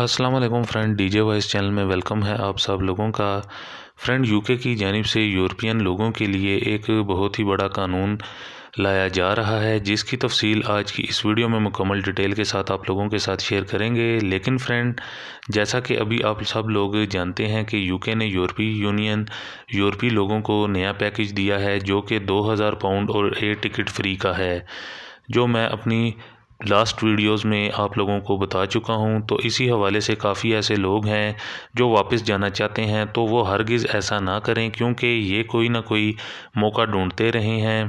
अस्सलाम वालेकुम friend DJ voice channel में वेलकम है आप सब लोगों का फ्रेंड यूके की जानब से यूरोपियन लोगों के लिए एक बहुत ही बड़ा कानून लाया जा रहा है जिसकी तफसील आज की इस वीडियो में मुकम्मल डिटेल के साथ आप लोगों के साथ शेयर करेंगे लेकिन फ्रेंड जैसा कि अभी आप सब लोग जानते हैं कि यूके ने यूरोपीय यूनियन यूरोपीय लोगों को नया पैकेज दिया है जो कि 2000 पाउंड और एयर टिकट फ्री का है जो मैं अपनी लास्ट वीडियोस में आप लोगों को बता चुका हूं तो इसी हवाले से काफ़ी ऐसे लोग हैं जो वापस जाना चाहते हैं तो वो हरगिज़ ऐसा ना करें क्योंकि ये कोई ना कोई मौका ढूंढते रहे हैं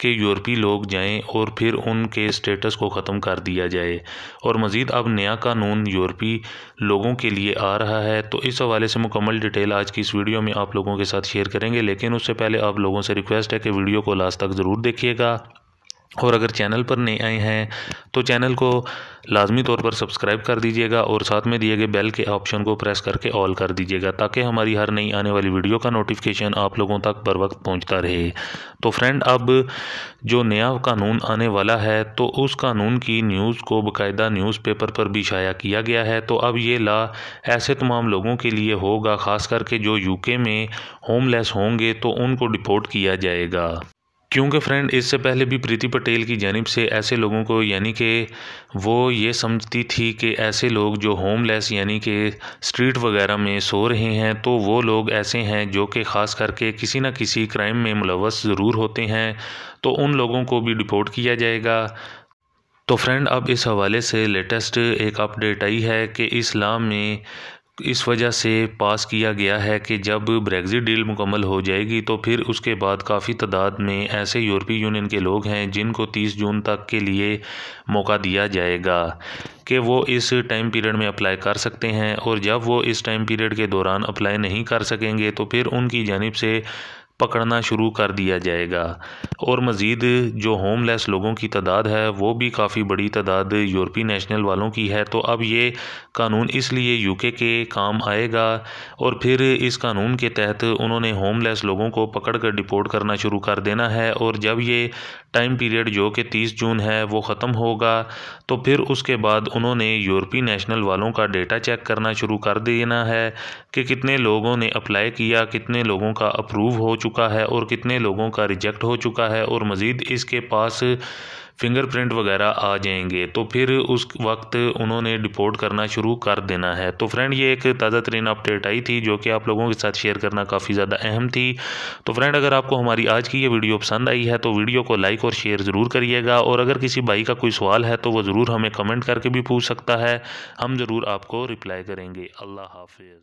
कि यूरोपी लोग जाएं और फिर उनके स्टेटस को ख़त्म कर दिया जाए और मज़ीद अब नया कानून यूरोपी लोगों के लिए आ रहा है तो इस हवाले से मुकम्मल डिटेल आज की इस वीडियो में आप लोगों के साथ शेयर करेंगे लेकिन उससे पहले आप लोगों से रिक्वेस्ट है कि वीडियो को लास्ट तक ज़रूर देखिएगा और अगर चैनल पर नए आए हैं तो चैनल को लाजमी तौर पर सब्सक्राइब कर दीजिएगा और साथ में दिए गए बेल के ऑप्शन को प्रेस करके ऑल कर दीजिएगा ताकि हमारी हर नई आने वाली वीडियो का नोटिफिकेशन आप लोगों तक बर वक्त पहुंचता रहे तो फ्रेंड अब जो नया कानून आने वाला है तो उस कानून की न्यूज़ को बाकायदा न्यूज़पेपर पर भी शाया किया गया है तो अब ये ला ऐसे तमाम लोगों के लिए होगा ख़ास करके जो यूके में होमलेस होंगे तो उनको डिपोर्ट किया जाएगा क्योंकि फ्रेंड इससे पहले भी प्रीति पटेल की जानिब से ऐसे लोगों को यानी कि वो ये समझती थी कि ऐसे लोग जो होमलेस यानी कि स्ट्रीट वगैरह में सो रहे हैं तो वो लोग ऐसे हैं जो कि ख़ास करके किसी न किसी क्राइम में मुलवस ज़रूर होते हैं तो उन लोगों को भी डिपोर्ट किया जाएगा तो फ्रेंड अब इस हवाले से लेटेस्ट एक अपडेट आई है कि इस्लाम में इस वजह से पास किया गया है कि जब ब्रेग्ज़िट डील मुकम्मल हो जाएगी तो फिर उसके बाद काफ़ी तादाद में ऐसे यूरोपीय यूनियन के लोग हैं जिनको 30 जून तक के लिए मौका दिया जाएगा कि वो इस टाइम पीरियड में अप्लाई कर सकते हैं और जब वो इस टाइम पीरियड के दौरान अप्लाई नहीं कर सकेंगे तो फिर उनकी जानब से पकड़ना शुरू कर दिया जाएगा और मज़ीद जो होमलेस लोगों की तादाद है वो भी काफ़ी बड़ी तादाद यूरोपी नेशनल वालों की है तो अब ये कानून इसलिए यूके के काम आएगा और फिर इस कानून के तहत उन्होंने होमलेस लोगों को पकड़ कर डिपोर्ट करना शुरू कर देना है और जब ये टाइम पीरियड जो कि तीस जून है वो ख़त्म होगा तो फिर उसके बाद उन्होंने यूरोपी नेशनल वालों का डेटा चेक करना शुरू कर देना है कि कितने लोगों ने अप्लाई किया कितने लोगों का अप्रूव हो चुका चुका है और कितने लोगों का रिजेक्ट हो चुका है और मज़ीद इसके पास फिंगरप्रिंट वगैरह आ जाएंगे तो फिर उस वक्त उन्होंने डिपोर्ट करना शुरू कर देना है तो फ्रेंड ये एक ताज़ा तरीन अपडेट आई थी जो कि आप लोगों के साथ शेयर करना काफ़ी ज़्यादा अहम थी तो फ्रेंड अगर आपको हमारी आज की ये वीडियो पसंद आई है तो वीडियो को लाइक और शेयर ज़रूर करिएगा और अगर किसी भाई का कोई सवाल है तो वो ज़रूर हमें कमेंट करके भी पूछ सकता है हम ज़रूर आपको रिप्लाई करेंगे अल्लाह हाफिज़